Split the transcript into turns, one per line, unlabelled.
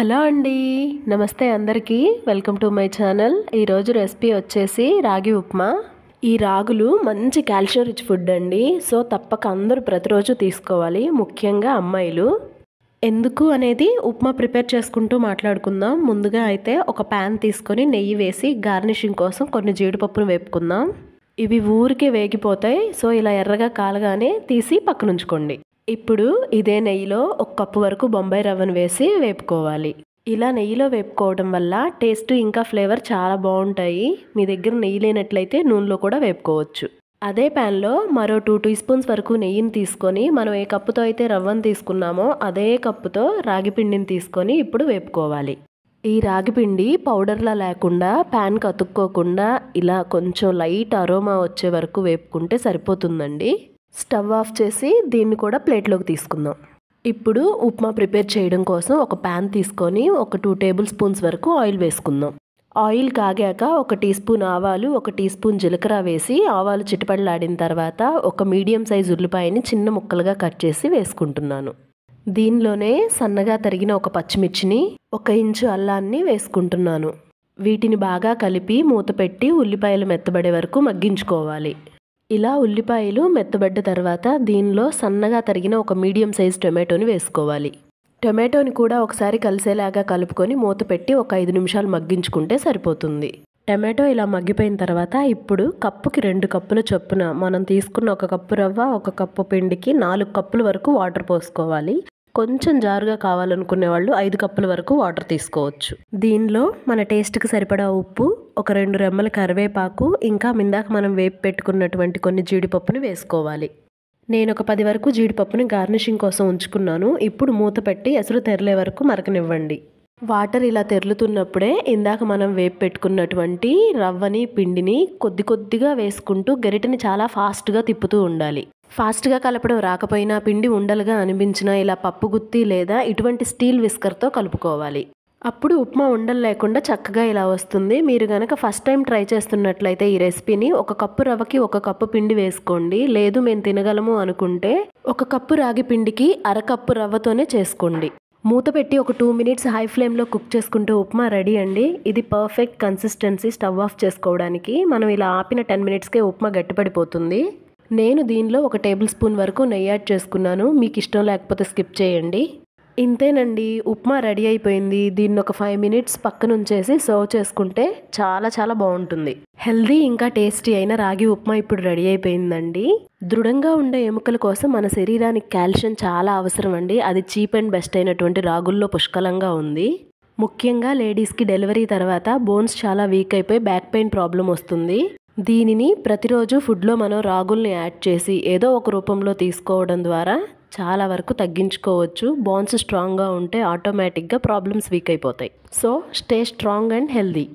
hello అండి నమస్తే అందరికీ వెల్కమ్ టు మై ఛానల్ ఈరోజు రెసిపీ వచ్చేసి రాగి ఉప్మా ఈ రాగులు మంచి కాల్షియం రిచ్ ఫుడ్ అండి సో తప్పక అందరూ ప్రతిరోజు తీసుకోవాలి ముఖ్యంగా అమ్మాయిలు ఎందుకు అనేది ఉప్మా ప్రిపేర్ చేసుకుంటూ మాట్లాడుకుందాం ముందుగా అయితే ఒక ప్యాన్ తీసుకొని నెయ్యి వేసి గార్నిషింగ్ కోసం కొన్ని జీడిపప్పును వేపుకుందాం ఇవి ఊరికే వేగిపోతాయి సో ఇలా ఎర్రగా కాలగానే తీసి పక్కనుంచుకోండి ఇప్పుడు ఇదే నెయ్యిలో ఒక కప్పు వరకు బొంబాయి రవ్వను వేసి వేపుకోవాలి ఇలా నెయ్యిలో వేపుకోవడం వల్ల టేస్ట్ ఇంకా ఫ్లేవర్ చాలా బాగుంటాయి మీ దగ్గర నెయ్యి లేనట్లయితే నూనెలో కూడా వేపుకోవచ్చు అదే ప్యాన్లో మరో టూ టీ స్పూన్స్ వరకు నెయ్యిని తీసుకొని మనం ఏ కప్పుతో అయితే రవ్వను తీసుకున్నామో అదే కప్పుతో రాగి పిండిని తీసుకొని ఇప్పుడు వేపుకోవాలి ఈ రాగిపిండి పౌడర్లా లేకుండా ప్యాన్ కతుక్కోకుండా ఇలా కొంచెం లైట్ అరోమా వచ్చే వరకు వేపుకుంటే సరిపోతుందండి స్టవ్ ఆఫ్ చేసి దీన్ని కూడా ప్లేట్లోకి తీసుకుందాం ఇప్పుడు ఉప్మా ప్రిపేర్ చేయడం కోసం ఒక ప్యాన్ తీసుకొని ఒక టూ టేబుల్ స్పూన్స్ వరకు ఆయిల్ వేసుకుందాం ఆయిల్ కాగాక ఒక టీ స్పూన్ ఆవాలు ఒక టీ స్పూన్ జీలకర్ర వేసి ఆవాలు చిటపడలాడిన తర్వాత ఒక మీడియం సైజ్ ఉల్లిపాయని చిన్న ముక్కలుగా కట్ చేసి వేసుకుంటున్నాను దీనిలోనే సన్నగా తరిగిన ఒక పచ్చిమిర్చిని ఒక ఇంచు అల్లాన్ని వేసుకుంటున్నాను వీటిని బాగా కలిపి మూత పెట్టి ఉల్లిపాయలు మెత్తబడే వరకు మగ్గించుకోవాలి ఇలా ఉల్లిపాయలు మెత్తబడ్డ తర్వాత దీనిలో సన్నగా తరిగిన ఒక మీడియం సైజ్ టొమాటోని వేసుకోవాలి టొమాటోని కూడా ఒకసారి కలిసేలాగా కలుపుకొని మూత పెట్టి ఒక ఐదు నిమిషాలు మగ్గించుకుంటే సరిపోతుంది టమాటో ఇలా మగ్గిపోయిన తర్వాత ఇప్పుడు కప్పుకి రెండు కప్పుల చొప్పున మనం తీసుకున్న ఒక కప్పు రవ్వ ఒక కప్పు పిండికి నాలుగు కప్పుల వరకు వాటర్ పోసుకోవాలి కొంచెం జారుగా కావాలనుకునే వాళ్ళు ఐదు కప్పుల వరకు వాటర్ తీసుకోవచ్చు దీనిలో మన టేస్ట్కి సరిపడా ఉప్పు ఒక రెండు రెమ్మల కరివేపాకు ఇంకా మిందాక మనం వేపు పెట్టుకున్నటువంటి కొన్ని జీడిపప్పుని వేసుకోవాలి నేను ఒక పది వరకు జీడిపప్పుని గార్నిషింగ్ కోసం ఉంచుకున్నాను ఇప్పుడు మూత పెట్టి ఎసురు తెరలే వరకు మరకనివ్వండి వాటర్ ఇలా తెరులుతున్నప్పుడే ఇందాక మనం వేపు పెట్టుకున్నటువంటి రవ్వని పిండిని కొద్ది కొద్దిగా వేసుకుంటూ గరిటని చాలా ఫాస్ట్గా తిప్పుతూ ఉండాలి ఫాస్ట్గా కలపడం రాకపోయినా పిండి ఉండలుగా అనిపించినా ఇలా పప్పు గుత్తి లేదా ఇటువంటి స్టీల్ విస్కర్తో కలుపుకోవాలి అప్పుడు ఉప్మా ఉండలు లేకుండా చక్కగా ఇలా వస్తుంది మీరు కనుక ఫస్ట్ టైం ట్రై చేస్తున్నట్లయితే ఈ రెసిపీని ఒక కప్పు రవ్వకి ఒక కప్పు పిండి వేసుకోండి లేదు మేము తినగలము అనుకుంటే ఒక కప్పు రాగి పిండికి అరకప్పు రవ్వతోనే చేసుకోండి మూత పెట్టి ఒక టూ మినిట్స్ హై ఫ్లేమ్లో కుక్ చేసుకుంటే ఉప్మా రెడీ అండి ఇది పర్ఫెక్ట్ కన్సిస్టెన్సీ స్టవ్ ఆఫ్ చేసుకోవడానికి మనం ఇలా ఆపిన టెన్ మినిట్స్కే ఉప్మా గట్టిపడిపోతుంది నేను దీనిలో ఒక టేబుల్ స్పూన్ వరకు నెయ్యి యాడ్ చేసుకున్నాను మీకు ఇష్టం లేకపోతే స్కిప్ చేయండి ఇంతేనండి ఉప్మా రెడీ అయిపోయింది దీన్ని ఒక ఫైవ్ మినిట్స్ పక్కన ఉంచేసి సర్వ్ చేసుకుంటే చాలా చాలా బాగుంటుంది హెల్దీ ఇంకా టేస్టీ అయిన రాగి ఉప్మా ఇప్పుడు రెడీ అయిపోయిందండి దృఢంగా ఉండే ఎముకల కోసం మన శరీరానికి కాల్షియం చాలా అవసరం అండి అది చీప్ అండ్ బెస్ట్ అయినటువంటి రాగుల్లో పుష్కలంగా ఉంది ముఖ్యంగా లేడీస్కి డెలివరీ తర్వాత బోన్స్ చాలా వీక్ అయిపోయి బ్యాక్ పెయిన్ ప్రాబ్లం వస్తుంది దీనిని ప్రతిరోజు ఫుడ్లో మనం రాగుల్ని యాడ్ చేసి ఏదో ఒక రూపంలో తీసుకోవడం ద్వారా చాలా వరకు తగ్గించుకోవచ్చు బోన్స్ స్ట్రాంగ్గా ఉంటే ఆటోమేటిక్గా ప్రాబ్లమ్స్ వీక్ అయిపోతాయి so stay strong and healthy